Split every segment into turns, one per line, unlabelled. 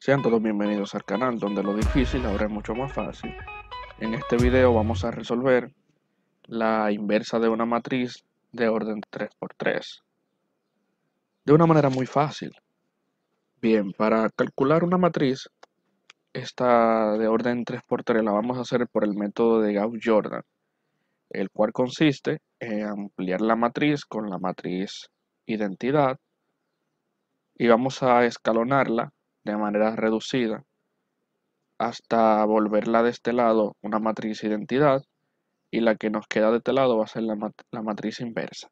Sean todos bienvenidos al canal donde lo difícil ahora es mucho más fácil. En este video vamos a resolver la inversa de una matriz de orden 3x3. De una manera muy fácil. Bien, para calcular una matriz, esta de orden 3x3 la vamos a hacer por el método de Gauss-Jordan, el cual consiste en ampliar la matriz con la matriz identidad y vamos a escalonarla de manera reducida hasta volverla de este lado una matriz identidad y la que nos queda de este lado va a ser la, matriz inversa.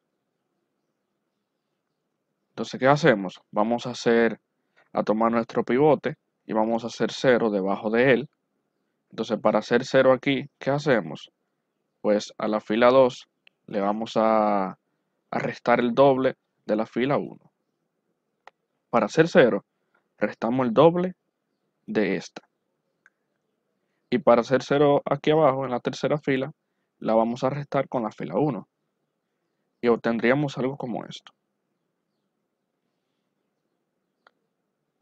Entonces, ¿qué hacemos? Vamos a hacer a tomar nuestro pivote y vamos a hacer cero debajo de él. Entonces, para hacer cero aquí, ¿qué hacemos? Pues a la fila 2 le vamos a, a restar el doble de la fila 1. Para hacer cero restamos el doble de esta. Y para hacer cero aquí abajo, en la tercera fila, la vamos a restar con la fila 1. Y obtendríamos algo como esto.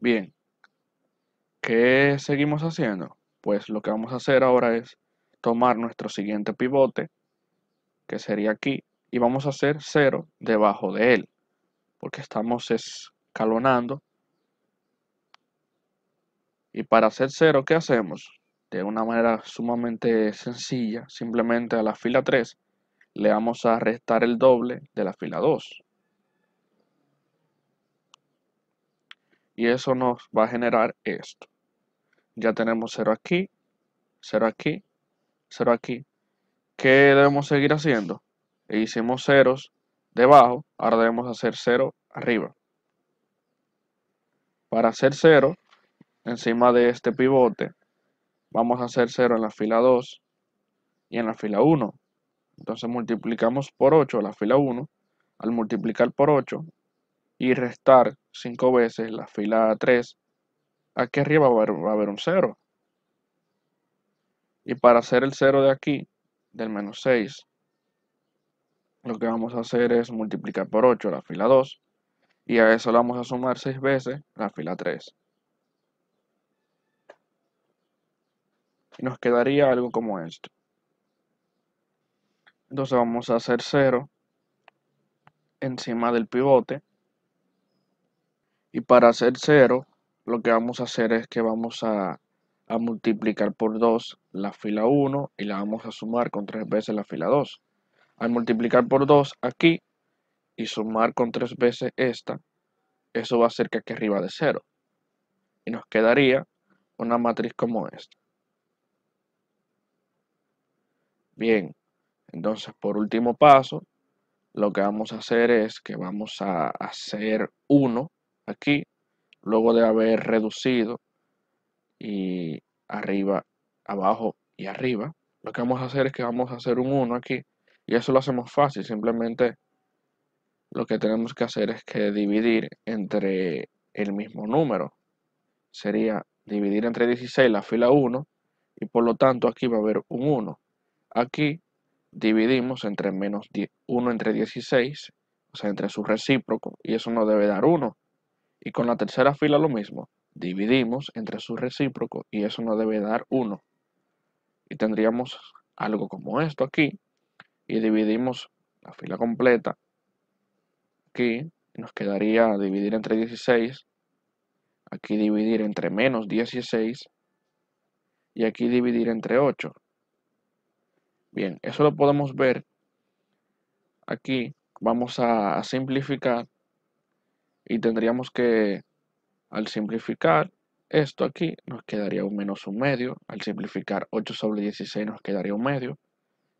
Bien. ¿Qué seguimos haciendo? Pues lo que vamos a hacer ahora es tomar nuestro siguiente pivote, que sería aquí, y vamos a hacer cero debajo de él, porque estamos escalonando y para hacer cero, ¿qué hacemos? De una manera sumamente sencilla, simplemente a la fila 3 le vamos a restar el doble de la fila 2. Y eso nos va a generar esto. Ya tenemos 0 aquí, 0 aquí, 0 aquí. ¿Qué debemos seguir haciendo? E hicimos ceros debajo, ahora debemos hacer cero arriba. Para hacer cero encima de este pivote, vamos a hacer 0 en la fila 2 y en la fila 1. Entonces multiplicamos por 8 la fila 1, al multiplicar por 8 y restar 5 veces la fila 3, aquí arriba va a, haber, un 0. Y para hacer el 0 de aquí, del menos 6, lo que vamos a hacer es multiplicar por 8 la fila 2 y a eso le vamos a sumar 6 veces la fila 3. y nos quedaría algo como esto. Entonces vamos a hacer 0 encima del pivote. Y para hacer 0, lo que vamos a hacer es que vamos a, multiplicar por 2 la fila 1 y la vamos a sumar con 3 veces la fila 2. Al multiplicar por 2 aquí y sumar con 3 veces esta, eso va a ser que aquí arriba de 0. Y nos quedaría una matriz como esta. Bien, entonces por último paso, lo que vamos a hacer es que vamos a hacer 1 aquí, luego de haber reducido y arriba, abajo y arriba. Lo que vamos a hacer es que vamos a hacer un 1 aquí y eso lo hacemos fácil, simplemente lo que tenemos que hacer es que dividir entre el mismo número. Sería dividir entre 16 la fila 1 y por lo tanto aquí va a haber un 1. Aquí dividimos entre menos 1 entre 16, o sea, entre su recíproco, y eso nos debe dar 1. Y con la tercera fila lo mismo, dividimos entre su recíproco y eso nos debe dar 1. Y tendríamos algo como esto aquí, y dividimos la fila completa aquí, nos quedaría dividir entre 16, aquí dividir entre menos 16, y aquí dividir entre 8. Bien, eso lo podemos ver aquí. Vamos a, simplificar y tendríamos que, al simplificar esto aquí, nos quedaría un menos un medio. Al simplificar 8 sobre 16 nos quedaría un medio.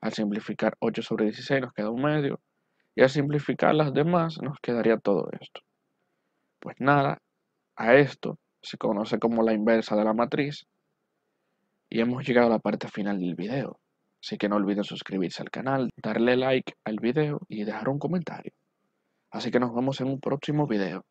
Al simplificar 8 sobre 16 nos queda un medio. Y al simplificar las demás nos quedaría todo esto. Pues nada, a esto se conoce como la inversa de la matriz. Y hemos llegado a la parte final del video. Así que no olviden suscribirse al canal, darle like al video y dejar un comentario. Así que nos vemos en un próximo video.